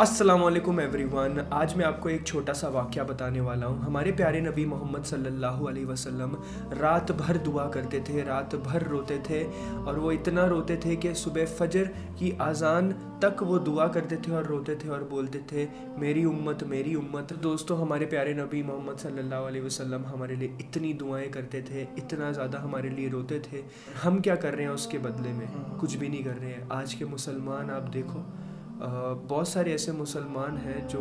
वालेकुम एवरीवन आज मैं आपको एक छोटा सा वाक्य बताने वाला हूँ हमारे प्यारे नबी मोहम्मद सल्लल्लाहु अलैहि वसल्लम रात भर दुआ करते थे रात भर रोते थे और वो इतना रोते थे कि सुबह फजर की आज़ान तक वो दुआ करते थे और रोते थे और बोलते थे मेरी उम्मत मेरी उम्मत तो दोस्तों हमारे प्यारे नबी मोहम्मद सल्लल्लाहु अलैहि वसल्लम हमारे लिए इतनी दुआएं करते थे इतना ज़्यादा हमारे लिए रोते थे हम क्या कर रहे हैं उसके बदले में कुछ भी नहीं कर रहे हैं आज के मुसलमान आप देखो बहुत सारे ऐसे मुसलमान हैं जो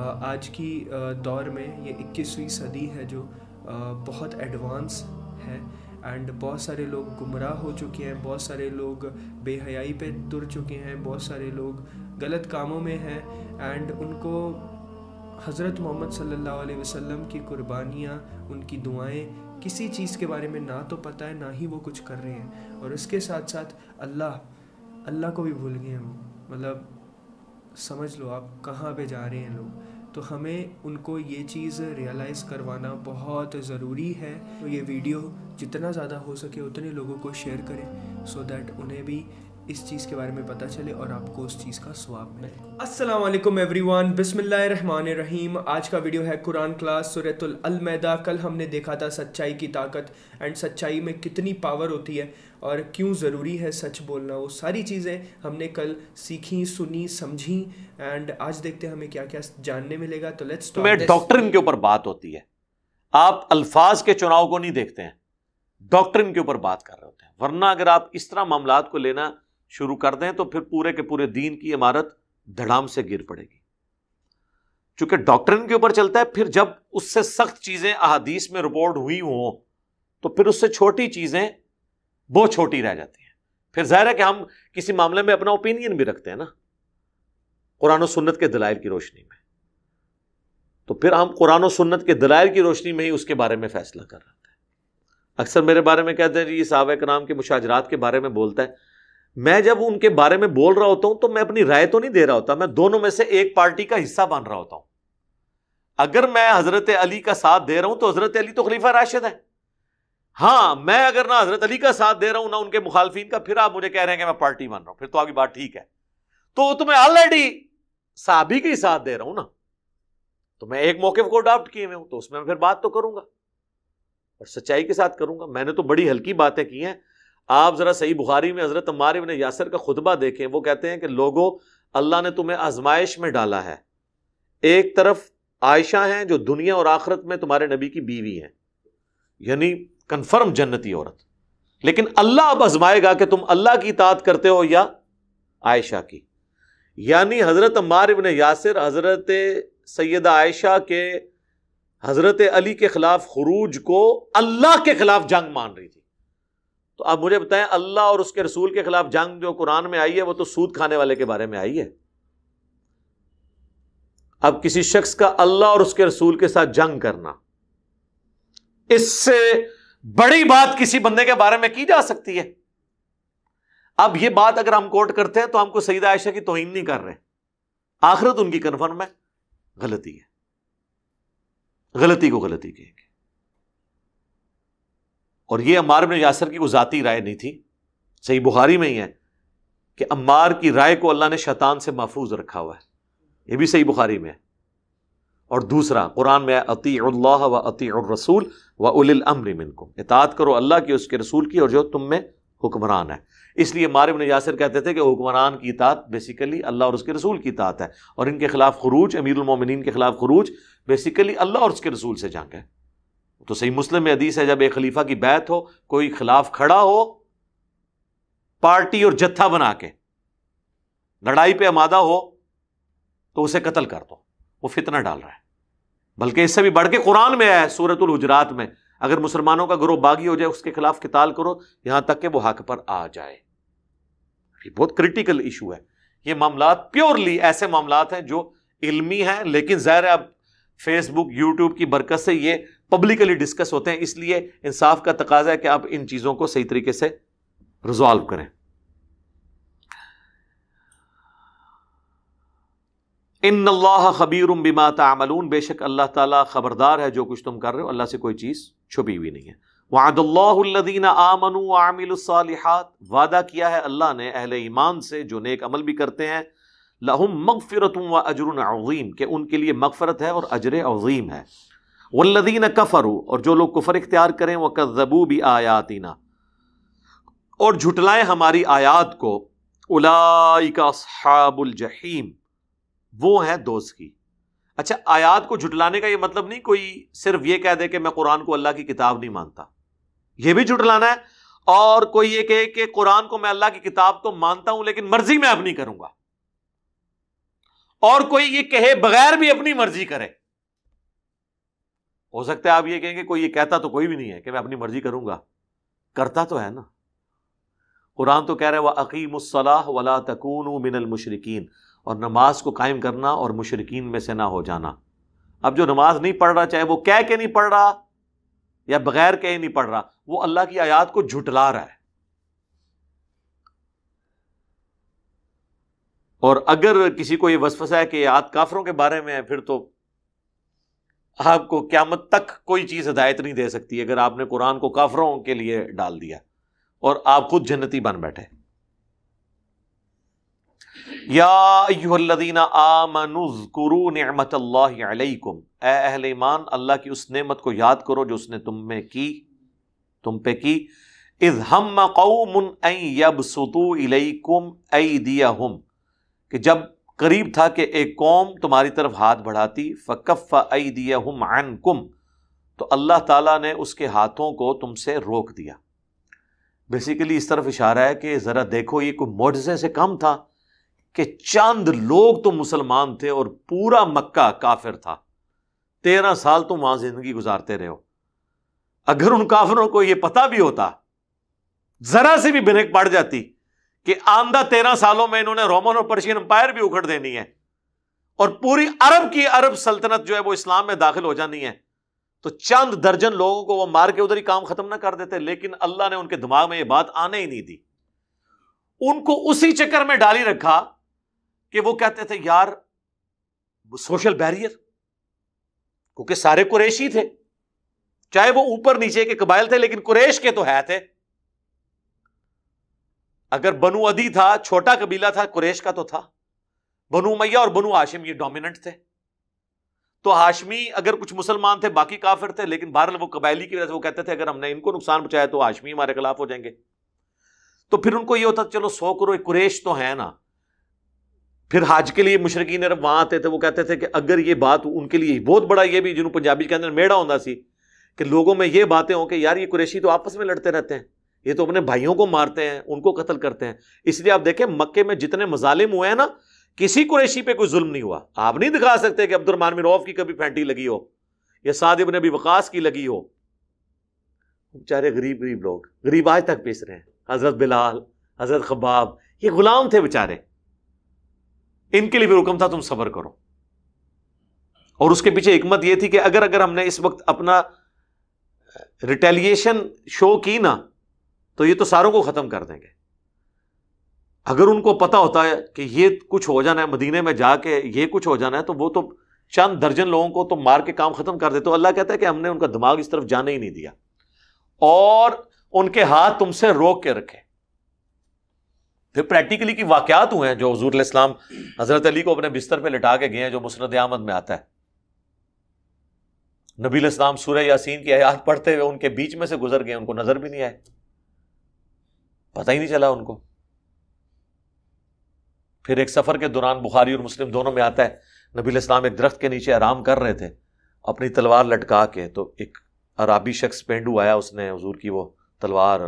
आज की दौर में ये 21वीं सदी है जो बहुत एडवांस है एंड बहुत सारे लोग गुमराह हो चुके हैं बहुत सारे लोग बेहयाई पे तुर चुके हैं बहुत सारे लोग गलत कामों में हैं एंड उनको हज़रत मोहम्मद सल्लल्लाहु अलैहि वसल्लम की कुर्बानियाँ उनकी दुआएं किसी चीज़ के बारे में ना तो पता है ना ही वो कुछ कर रहे हैं और उसके साथ साथ अल्लाह अल्लाह को भी भूल गए हम मतलब समझ लो आप कहाँ पे जा रहे हैं लोग तो हमें उनको ये चीज़ रियलाइज़ करवाना बहुत ज़रूरी है तो ये वीडियो जितना ज़्यादा हो सके उतने लोगों को शेयर करें सो so दैट उन्हें भी इस चीज़ के बारे में पता चले और आपको उस चीज़ का स्वाब मिले अस्सलाम असलम एवरी वन रहीम आज का वीडियो है कुरान क्लास सूरतुल सुरतुलमैदा कल हमने देखा था सच्चाई की ताकत एंड सच्चाई में कितनी पावर होती है और क्यों ज़रूरी है सच बोलना वो सारी चीज़ें हमने कल सीखी सुनी समझी एंड आज देखते हैं हमें क्या क्या जानने मिलेगा तो लेट्स डॉक्टर के ऊपर बात होती है आप अल्फाज के चुनाव को नहीं देखते हैं डॉक्टर के ऊपर बात कर रहे होते हैं वरना अगर आप इस तरह मामला को लेना शुरू कर दें तो फिर पूरे के पूरे दीन की इमारत धड़ाम से गिर पड़ेगी चूंकि डॉक्टर के ऊपर चलता है फिर जब उससे सख्त चीजें अहादीस में रिपोर्ट हुई हों तो फिर उससे छोटी चीजें बहुत छोटी रह जाती हैं फिर जाहिर है कि हम किसी मामले में अपना ओपिनियन भी रखते हैं ना कुरान सुन्नत के दलाइल की रोशनी में तो फिर हम कुरान सुन्नत के दलाइल की रोशनी में ही उसके बारे में फैसला कर रहे हैं अक्सर मेरे बारे में कहते हैं जी साहब कराम के मुशाजरात के बारे में बोलता है मैं जब उनके बारे में बोल रहा होता हूं तो मैं अपनी राय तो नहीं दे रहा होता मैं दोनों में से एक पार्टी का हिस्सा बन रहा होता हूं अगर मैं हजरत अली का साथ दे रहा हूं तो हजरत अली तो खलीफा राशिद है हाँ मैं अगर ना हजरत अली का साथ दे रहा हूं ना उनके मुखालफी का फिर आप मुझे कह रहे हैं कि मैं पार्टी बन रहा हूं फिर तो आपकी बात ठीक है तो, तो मैं ऑलरेडी साहबी के साथ दे रहा हूं ना तो मैं एक मौके को अडॉप्ट किए हुए हूं तो उसमें मैं फिर बात तो करूंगा और सच्चाई के साथ करूंगा मैंने तो बड़ी हल्की बातें की हैं आप ज़रा सही बुखारी में हज़रत अम्मार इबन यासर का खुतबा देखें वो कहते हैं कि लोगो अल्लाह ने तुम्हें आजमाइश में डाला है एक तरफ आयशा है जो दुनिया और आखरत में तुम्हारे नबी की बीवी है यानी कन्फर्म जन्नती औरत लेकिन अल्लाह अब आजमाएगा कि तुम अल्लाह की इतात करते हो या आयशा की यानी हज़रत अम्मार इबन यासर हज़रत सैद आयशा के हज़रत अली के ख़िलाफ़ खरूज को अल्लाह के ख़िलाफ़ जंग मान रही थी तो आप मुझे बताएं अल्लाह और उसके रसूल के खिलाफ जंग जो कुरान में आई है वो तो सूद खाने वाले के बारे में आई है अब किसी शख्स का अल्लाह और उसके रसूल के साथ जंग करना इससे बड़ी बात किसी बंदे के बारे में की जा सकती है अब ये बात अगर हम कोट करते हैं तो हमको सईदा आयशा की तोहिन नहीं कर रहे आखिरत उनकी कन्फर्म है गलती है गलती को गलती कहेंगे और ये अम्मार इबन यासर की कोई ज़ाती राय नहीं थी सही बुखारी में ही है कि अम्मार की राय को अल्लाह ने शैतान से महफूज रखा हुआ है ये भी सही बुखारी में है और दूसरा कुरान में अति व अति रसूल व उलिल अमर मिनकुम इतात करो अल्लाह की उसके रसूल की और जो तुम में हुक्मरान है इसलिए मारिब यासर कहते थे कि हुक्मरान की इतात बेसिकली अल्लाह और उसके रसूल की तात है और इनके खिलाफ खरूज अमीरमिन के खिलाफ खरूज बेसिकली अल्लाह और उसके रसूल से जंग तो सही मुस्लिम में हदीस है जब एक खलीफा की बैत हो कोई खिलाफ खड़ा हो पार्टी और जत्था बना के लड़ाई पर आमादा हो तो उसे कतल कर दो वो फितना डाल रहा है बल्कि इससे भी बढ़ के कुरान में है सूरतुल हुजरात में अगर मुसलमानों का गुरु बागी हो जाए उसके खिलाफ किताल करो यहां तक कि वो हक पर आ जाए ये बहुत क्रिटिकल इशू है ये मामला प्योरली ऐसे मामला हैं जो इलमी हैं लेकिन जहर अब फेसबुक यूट्यूब की बरकत से ये पब्लिकली डिस्कस होते हैं इसलिए इंसाफ का तकाजा है कि आप इन चीज़ों को सही तरीके से रिजॉल्व करें इन अल्लाह खबीर बिमा तामलून बेशक अल्लाह ताला खबरदार है जो कुछ तुम कर रहे हो अल्लाह से कोई चीज़ छुपी हुई नहीं है वादल्लादीन आमनु आमिलसालहत वादा किया है अल्लाह ने अहल ईमान से जो नेक अमल भी करते हैं लहम मगफ़रत व अजर अज़ीम के उनके लिए मगफ़रत है और अजर अवीम है कफर हो और जो लोग कुफर इख्तियार करें वह कजबू भी आयातना और झुटलाएं हमारी आयात को उलाई का उलाइकाबुलजहीम वो हैं की अच्छा आयात को झुटलाने का ये मतलब नहीं कोई सिर्फ ये कह दे कि मैं कुरान को अल्लाह की किताब नहीं मानता ये भी झुटलाना है और कोई ये कहे कि कुरान को मैं अल्लाह की किताब तो मानता हूं लेकिन मर्जी मैं अब नहीं करूंगा और कोई ये कहे बगैर भी अपनी मर्जी करे हो सकता है आप ये कहेंगे कोई ये कहता तो कोई भी नहीं है कि मैं अपनी मर्जी करूंगा करता तो है ना कुरान तो कह रहे वह उसलाह वला तकून मिनल मुशरकिन और नमाज को कायम करना और मुशरकिन में से ना हो जाना अब जो नमाज नहीं पढ़ रहा चाहे वो कह के नहीं पढ़ रहा या बगैर कह नहीं पढ़ रहा वो अल्लाह की आयात को झुटला रहा है और अगर किसी को ये वसफसा है कि याद काफरों के बारे में है फिर तो आपको क्यामत तक कोई चीज़ हिदायत नहीं दे सकती अगर आपने कुरान को काफरों के लिए डाल दिया और आप खुद जन्नती बन बैठे यादीना आमनुजकुरू नमत अलैकुम अहल ईमान अल्लाह की उस नेमत को याद करो जो उसने तुम में की तुम पे की इज हम कौम यब सुतु इलैकुम दिया हम कि जब करीब था कि एक कौम तुम्हारी तरफ हाथ बढ़ाती फ़कफ़ आई दिया हम कुम तो अल्लाह ताला ने उसके हाथों को तुमसे रोक दिया बेसिकली इस तरफ इशारा है कि ज़रा देखो ये कोई मुआजे से कम था कि चंद लोग तो मुसलमान थे और पूरा मक्का काफिर था तेरह साल तुम वहाँ ज़िंदगी गुजारते रहे हो अगर उन काफिरों को ये पता भी होता ज़रा से भी बिनक पड़ जाती कि आमदा तेरह सालों में इन्होंने रोमन और पर्शियन अंपायर भी उखड़ देनी है और पूरी अरब की अरब सल्तनत जो है वो इस्लाम में दाखिल हो जानी है तो चंद दर्जन लोगों को वो मार के उधर ही काम खत्म ना कर देते लेकिन अल्लाह ने उनके दिमाग में ये बात आने ही नहीं दी उनको उसी चक्कर में डाली रखा कि वो कहते थे यार वो सोशल बैरियर क्योंकि सारे कुरेशी थे चाहे वो ऊपर नीचे के कबाइल थे लेकिन कुरेश के तो है थे अगर बनु अदी था छोटा कबीला था कुरेश का तो था बनु मैया और बनु हाशिम ये डोमिनेंट थे तो हाशमी अगर कुछ मुसलमान थे बाकी काफिर थे लेकिन बहरल वो कबायली की वजह से वो कहते थे अगर हमने इनको नुकसान पहुंचाया तो हाशमी हमारे खिलाफ हो जाएंगे तो फिर उनको ये होता चलो सौ करो कुरेश तो है ना फिर हाज के लिए मुशरकिन अरब वहां आते थे वो कहते थे कि अगर ये बात उनके लिए बहुत बड़ा ये भी जिन्होंने पंजाबी के अंदर मेड़ा होता सी कि लोगों में ये बातें हों कि यार ये कुरेशी तो आपस में लड़ते रहते हैं ये तो अपने भाइयों को मारते हैं उनको कत्ल करते हैं इसलिए आप देखें मक्के में जितने मजालिम हुए हैं ना किसी कुरेशी पे कोई जुल्म नहीं हुआ आप नहीं दिखा सकते कि अब्दुलरमान मानवी रौफ की कभी फैंटी लगी हो या सादिब ने अभी वकास की लगी हो बेचारे गरीब गरीब लोग गरीब आज तक पीस रहे हैं हजरत बिलाल हजरत खबाब ये गुलाम थे बेचारे इनके लिए भी रुकम था तुम सबर करो और उसके पीछे हमत यह थी कि अगर अगर हमने इस वक्त अपना रिटेलिएशन शो की ना तो ये तो सारों को ख़त्म कर देंगे अगर उनको पता होता है कि ये कुछ हो जाना है मदीने में जाके ये कुछ हो जाना है तो वो तो चंद दर्जन लोगों को तो मार के काम ख़त्म कर देते तो अल्लाह कहता है कि हमने उनका दिमाग इस तरफ जाने ही नहीं दिया और उनके हाथ तुमसे रोक के रखे फिर प्रैक्टिकली की वाक़ात हुए हैं जो हजूर इस्लाम हज़रत अली को अपने बिस्तर पर लिटा के गए हैं जो मुसरत आमद में आता है नबी इस्लाम सूर्य यासीन की आयात पढ़ते हुए उनके बीच में से गुजर गए उनको नज़र भी नहीं आए पता ही नहीं चला उनको फिर एक सफर के दौरान बुखारी और मुस्लिम दोनों में आता है नबी इस्लाम एक दरख्त के नीचे आराम कर रहे थे अपनी तलवार लटका के तो एक अराबी शख्स पेंडू आया उसने हजूर की वो तलवार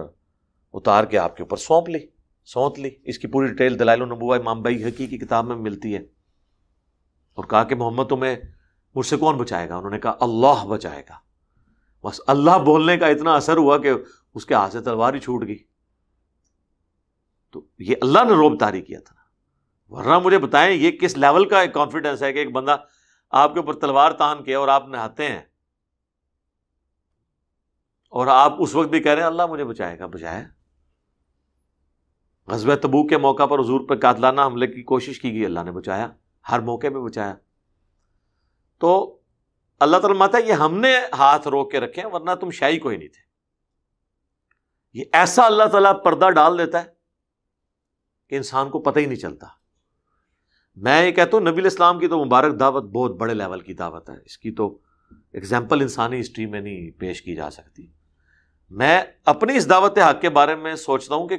उतार के आपके ऊपर सौंप ली सौंत ली इसकी पूरी डिटेल दलाइल नबूआ इमाम बई हकी की किताब में मिलती है और कहा कि मोहम्मद तुम्हें मुझसे कौन बचाएगा उन्होंने कहा अल्लाह बचाएगा बस अल्लाह बोलने का इतना असर हुआ कि उसके हाथ से तलवार ही छूट गई तो ये अल्लाह ने रोब तारी किया था वरना मुझे बताएं ये किस लेवल का एक कॉन्फिडेंस है कि एक बंदा आपके ऊपर तलवार तान के और आप नहाते हैं और आप उस वक्त भी कह रहे हैं अल्लाह मुझे बचाएगा बचाया गजब तबू के मौका पर हजूर पर कातलाना हमले की कोशिश की गई अल्लाह ने बचाया हर मौके पर बचाया तो अल्लाह तला माता ये हमने हाथ रोक के रखे वरना तुम शाही कोई नहीं थे ये ऐसा अल्लाह तला पर्दा डाल देता है कि इंसान को पता ही नहीं चलता मैं ये कहता हूँ नबी इस्लाम की तो मुबारक दावत बहुत बड़े लेवल की दावत है इसकी तो एग्जाम्पल इंसानी हिस्ट्री में नहीं पेश की जा सकती मैं अपनी इस दावत हक के बारे में सोचता हूँ कि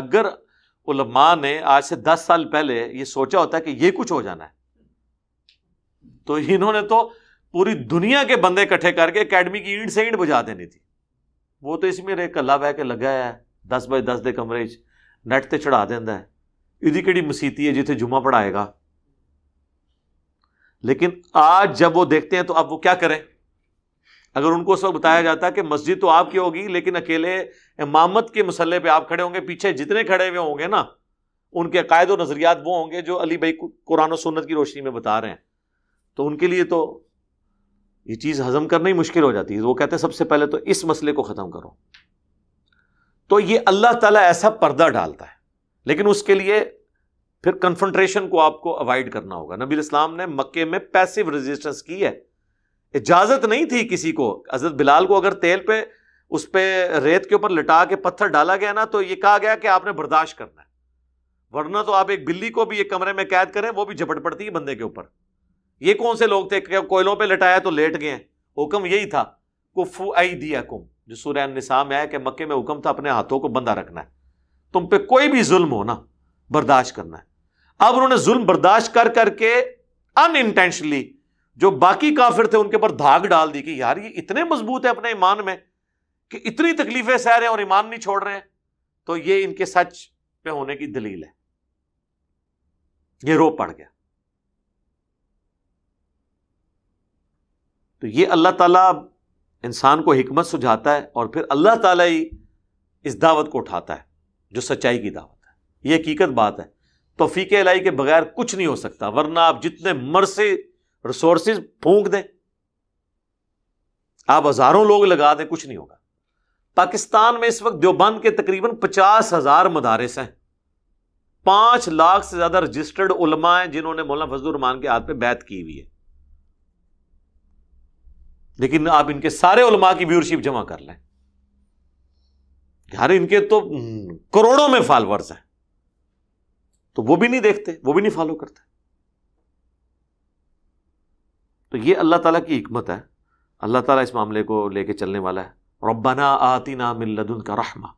अगर उलमा ने आज से दस साल पहले ये सोचा होता कि ये कुछ हो जाना है तो इन्होंने तो पूरी दुनिया के बंदे इकट्ठे करके अकेडमी की ईंट से ईंट बुझा देनी थी वो तो इसमें एक कला बह के लगा है दस बाय दस दे कमरे ਨੈਟ ਤੇ ਚੜਾ ਦਿੰਦਾ ਹੈ ਇਹਦੀ ਕਿਹੜੀ है जिथे जुमा पढ़ाएगा लेकिन आज जब वो देखते हैं तो अब वो क्या करें अगर उनको उस वक्त बताया जाता कि मस्जिद तो आपकी होगी लेकिन अकेले इमामत के मसल्ले पर आप खड़े होंगे पीछे जितने खड़े हुए होंगे ना उनके अकायद और नज़रियात वो होंगे जो अली भाई कुरान सुनत की रोशनी में बता रहे हैं तो उनके लिए तो ये चीज़ हज़म करना ही मुश्किल हो जाती है वो कहते हैं सबसे पहले तो इस मसले को ख़त्म करो तो ये अल्लाह ताला ऐसा पर्दा डालता है लेकिन उसके लिए फिर कन्फ्रंट्रेशन को आपको अवॉइड करना होगा नबी इस्लाम ने मक्के में पैसिव रेजिस्टेंस की है इजाजत नहीं थी किसी को हजरत बिलाल को अगर तेल पे उस पर रेत के ऊपर लिटा के पत्थर डाला गया ना तो ये कहा गया कि आपने बर्दाश्त करना है वरना तो आप एक बिल्ली को भी एक कमरे में कैद करें वो भी झपट पड़ती है बंदे के ऊपर ये कौन से लोग थे कोयलों पर लिटाया तो लेट गए हुक्म यही था कुफू आई दिया कुम जो सूर्य निसा में आया कि मक्के में हुक्म था अपने हाथों को बंदा रखना है तुम पे कोई भी जुल्म हो ना बर्दाश्त करना है अब उन्होंने जुल्म बर्दाश्त कर करके अन इंटेंशनली जो बाकी काफिर थे उनके ऊपर धाग डाल दी कि यार ये इतने मजबूत है अपने ईमान में कि इतनी तकलीफें सह रहे हैं और ईमान नहीं छोड़ रहे हैं तो ये इनके सच पे होने की दलील है ये रो पड़ गया तो ये अल्लाह ताला इंसान को हमत सुझाता है और फिर अल्लाह ताला ही इस दावत को उठाता है जो सच्चाई की दावत है ये हकीकत बात है तोफ़ीक लाई के बगैर कुछ नहीं हो सकता वरना आप जितने मर से रिसोर्स फूक दें आप हज़ारों लोग लगा दें कुछ नहीं होगा पाकिस्तान में इस वक्त देवबंद के तकरीबन पचास हज़ार मदारस हैं पांच लाख से ज़्यादा रजिस्टर्ड उलमा हैं जिन्होंने मौलाना फजल रहमान के हाथ पे बैत की हुई है लेकिन आप इनके सारे उलमा की व्यूरशिप जमा कर लें यार इनके तो हम्म, करोड़ों में फॉलोअर्स हैं तो वो भी नहीं देखते वो भी नहीं फॉलो करते तो ये अल्लाह ताला की हमत है अल्लाह ताला इस मामले को लेके चलने वाला है रब्बाना आतिना मिल्लदुन का रहमा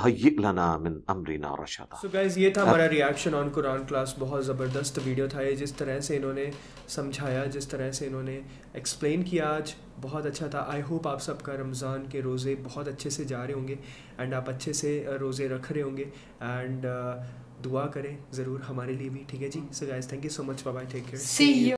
ये था हमारा रिएक्शन ऑन कुरान क्लास बहुत ज़बरदस्त वीडियो था ये जिस तरह से इन्होंने समझाया जिस तरह से इन्होंने एक्सप्लेन किया आज बहुत अच्छा था आई होप आप सबका रमज़ान के रोज़े बहुत अच्छे से जा रहे होंगे एंड आप अच्छे से रोज़े रख रहे होंगे एंड दुआ करें ज़रूर हमारे लिए भी ठीक है जी so guys thank you so much bye take care